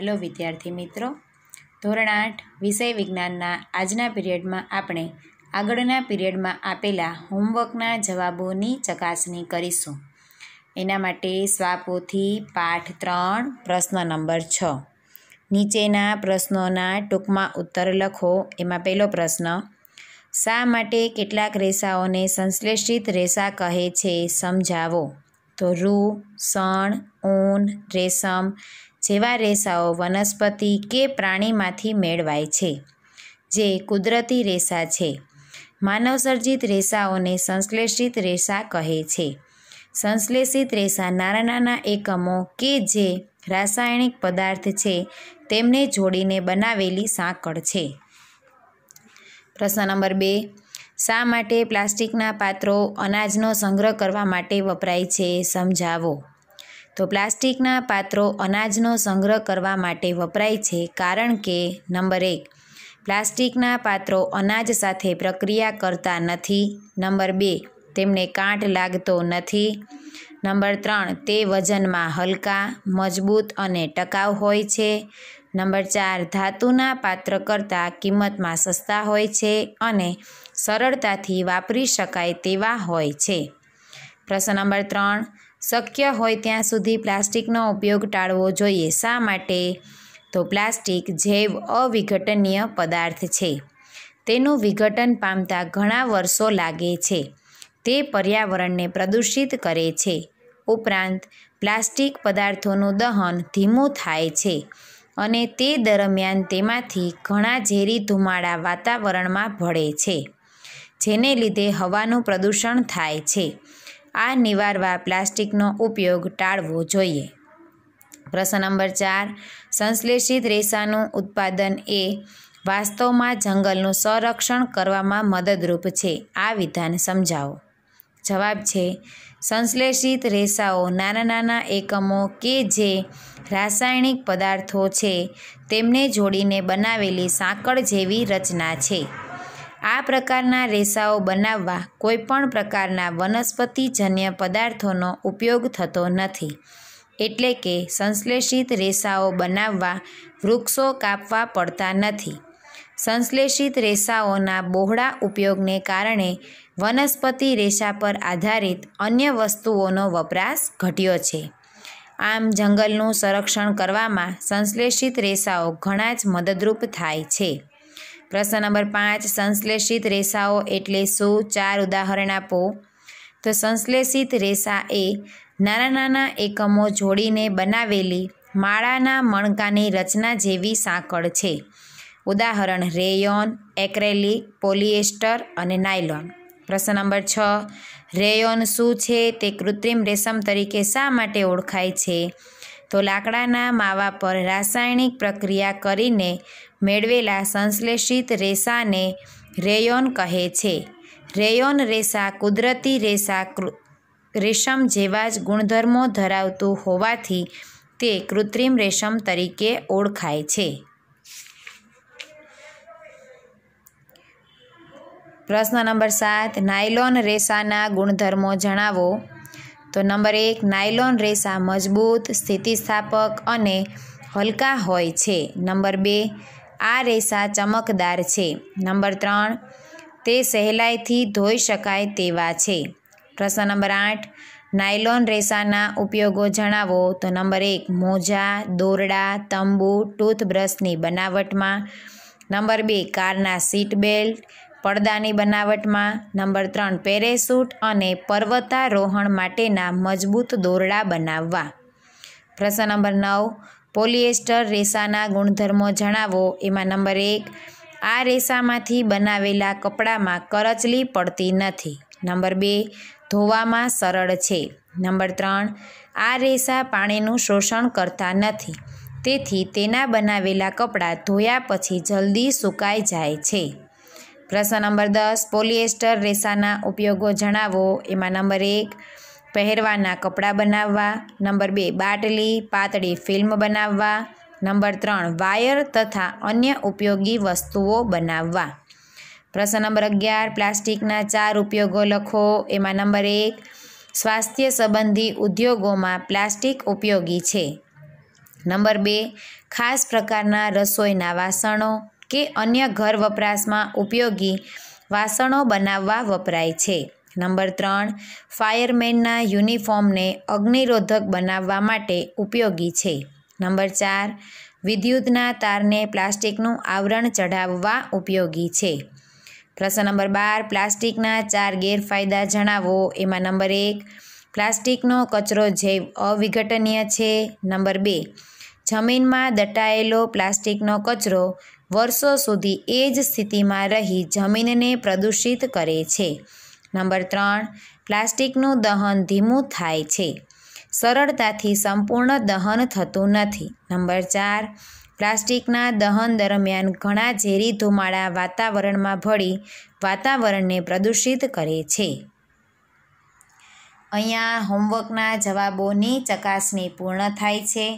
hello વિદ્યાર્થી મિત્રો ધોરણ આઠ વિષય વિજ્ઞાનના આજના પીરિયડમાં આપણે આગળના પીરિયડમાં આપેલા હોમવર્કના જવાબોની ચકાસણી કરીશું એના માટે સ્વાપોથી પાઠ ત્રણ પ્રશ્ન નંબર છ નીચેના પ્રશ્નોના ટૂંકમાં ઉત્તર લખો એમાં પહેલો પ્રશ્ન શા માટે કેટલાક રેસાઓને સંશ્લેષિત રેસા કહે છે સમજાવો તો રૂ સણ ઊન રેશમ જેવા રેસાઓ વનસ્પતિ કે પ્રાણીમાંથી મેળવાય છે જે કુદરતી રેસા છે માનવસર્જિત રેસાઓને સંશ્લેષિત રેસા કહે છે સંશ્લેષિત રેસા નાના નાના એકમો કે જે રાસાયણિક પદાર્થ છે તેમને જોડીને બનાવેલી સાંકળ છે પ્રશ્ન નંબર બે શા માટે પ્લાસ્ટિકના પાત્રો અનાજનો સંગ્રહ કરવા માટે વપરાય છે સમજાવો તો પ્લાસ્ટિકના પાત્રો અનાજનો સંગ્રહ કરવા માટે વપરાય છે કારણ કે નંબર એક પ્લાસ્ટિકના પાત્રો અનાજ સાથે પ્રક્રિયા કરતા નથી નંબર બે તેમને કાંટ લાગતો નથી નંબર ત્રણ તે વજનમાં હલકા મજબૂત અને ટકાઉ હોય છે નંબર ચાર ધાતુના પાત્ર કરતાં કિંમતમાં સસ્તા હોય છે અને સરળતાથી વાપરી શકાય તેવા હોય છે પ્રશ્ન નંબર ત્રણ શક્ય હોય ત્યાં સુધી પ્લાસ્ટિકનો ઉપયોગ ટાળવો જોઈએ શા માટે તો પ્લાસ્ટિક જૈવ અવિઘટનીય પદાર્થ છે તેનું વિઘટન પામતા ઘણા વર્ષો લાગે છે તે પર્યાવરણને પ્રદૂષિત કરે છે ઉપરાંત પ્લાસ્ટિક પદાર્થોનું દહન ધીમું થાય છે અને તે દરમિયાન તેમાંથી ઘણા ઝેરી ધુમાડા વાતાવરણમાં ભળે છે જેને લીધે હવાનું પ્રદૂષણ થાય છે આ નિવારવા પ્લાસ્ટિકનો ઉપયોગ ટાળવો જોઈએ પ્રશ્ન નંબર ચાર સંશ્લેષિત રેસાનું ઉત્પાદન એ વાસ્તવમાં જંગલનું સંરક્ષણ કરવામાં મદદરૂપ છે આ વિધાન સમજાવો જવાબ છે સંશ્લેષિત રેસાઓ નાના નાના એકમો કે જે રાસાયણિક પદાર્થો છે તેમને જોડીને બનાવેલી સાંકળ જેવી રચના છે આ પ્રકારના રેસાઓ બનાવવા કોઈપણ પ્રકારના વનસ્પતિજન્ય પદાર્થોનો ઉપયોગ થતો નથી એટલે કે સંશ્લેષિત રેસાઓ બનાવવા વૃક્ષો કાપવા પડતા નથી સંશ્લેષિત રેસાઓના બહોળા ઉપયોગને કારણે વનસ્પતિ રેસા પર આધારિત અન્ય વસ્તુઓનો વપરાશ ઘટ્યો છે આમ જંગલનું સંરક્ષણ કરવામાં સંશ્લેષિત રેસાઓ ઘણા જ મદદરૂપ થાય છે પ્રશ્ન નંબર પાંચ સંશ્લેષિત રેસાઓ એટલે શું ચાર ઉદાહરણ આપો તો સંશ્લેષિત રેસા એ નાના નાના એકમો જોડીને બનાવેલી માળાના મણકાની રચના જેવી સાંકળ છે ઉદાહરણ રેયોન એક્રેલિક પોલિએસ્ટર અને નાયલોન પ્રશ્ન નંબર છ રેયોન શું છે તે કૃત્રિમ રેશમ તરીકે શા માટે ઓળખાય છે તો લાકડાના માવા પર રાસાયણિક પ્રક્રિયા કરીને મેળવેલા સંશ્લેષિત રેસાને રેયોન કહે છે રેયોન રેસા કુદરતી રેસા રેશમ જેવા જ ગુણધર્મો ધરાવતું હોવાથી તે કૃત્રિમ રેશમ તરીકે ઓળખાય છે પ્રશ્ન નંબર સાત નાયલોન રેસાના ગુણધર્મો જણાવો તો નંબર એક નાયલોન રેસા મજબૂત સ્થિતિસ્થાપક અને હલકા હોય છે નંબર બે આ રેસા ચમકદાર છે નંબર ત્રણ તે સહેલાઈથી ધોઈ શકાય તેવા છે પ્રશ્ન નંબર આઠ નાયલોન રેસાના ઉપયોગો જણાવો તો નંબર એક મોજા દોરડા તંબુ ટૂથબ્રશની બનાવટમાં નંબર બે કારના સીટ બેલ્ટ પડદાની બનાવટમાં નંબર ત્રણ પેરેસૂટ અને પર્વતારોહણ માટેના મજબૂત દોરડા બનાવવા પ્રશ્ન નંબર નવ પોલિએસ્ટર રેસાના ગુણધર્મો જણાવો એમાં નંબર એક આ રેસામાંથી બનાવેલા કપડામાં કરચલી પડતી નથી નંબર બે ધોવામાં સરળ છે નંબર ત્રણ આ રેસા પાણીનું શોષણ કરતા નથી તેથી તેના બનાવેલા કપડાં ધોયા પછી જલ્દી સુકાઈ જાય છે પ્રશ્ન નંબર દસ પોલિએસ્ટર રેસાના ઉપયોગો જણાવો એમાં નંબર એક પહેરવાના કપડાં બનાવવા નંબર બે બાટલી પાતળી ફિલ્મ બનાવવા નંબર ત્રણ વાયર તથા અન્ય ઉપયોગી વસ્તુઓ બનાવવા પ્રશ્ન નંબર અગિયાર પ્લાસ્ટિકના ચાર ઉપયોગો લખો એમાં નંબર એક સ્વાસ્થ્ય સંબંધી ઉદ્યોગોમાં પ્લાસ્ટિક ઉપયોગી છે નંબર બે ખાસ પ્રકારના રસોઈના વાસણો કે અન્ય ઘર વપરાશમાં ઉપયોગી વાસણો બનાવવા વપરાય છે નંબર ત્રણ ફાયરમેનના યુનિફોર્મને અગ્નિરોધક બનાવવા માટે ઉપયોગી છે નંબર ચાર વિદ્યુતના તારને પ્લાસ્ટિકનું આવરણ ચઢાવવા ઉપયોગી છે પ્રશ્ન નંબર બાર પ્લાસ્ટિકના ચાર ગેરફાયદા જણાવો એમાં નંબર એક પ્લાસ્ટિકનો કચરો જૈવ અવિઘટનીય છે નંબર બે જમીનમાં દટાયેલો પ્લાસ્ટિકનો કચરો વર્ષો સુધી એ જ સ્થિતિમાં રહી જમીનને પ્રદૂષિત કરે છે નંબર ત્રણ પ્લાસ્ટિકનું દહન ધીમું થાય છે સરળતાથી સંપૂર્ણ દહન થતું નથી નંબર ચાર પ્લાસ્ટિકના દહન દરમિયાન ઘણા ઝેરી ધુમાડા વાતાવરણમાં ભળી વાતાવરણને પ્રદૂષિત કરે છે અહીંયા હોમવર્કના જવાબોની ચકાસણી પૂર્ણ થાય છે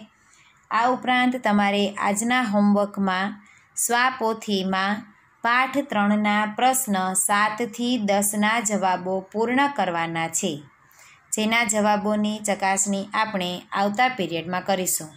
આ ઉપરાંત તમારે આજના હોમવર્કમાં સ્વાપોથીમાં પાઠ ત્રણના પ્રશ્ન સાતથી દસના જવાબો પૂર્ણ કરવાના છે જેના જવાબોની ચકાસણી આપણે આવતા પીરિયડમાં કરીશું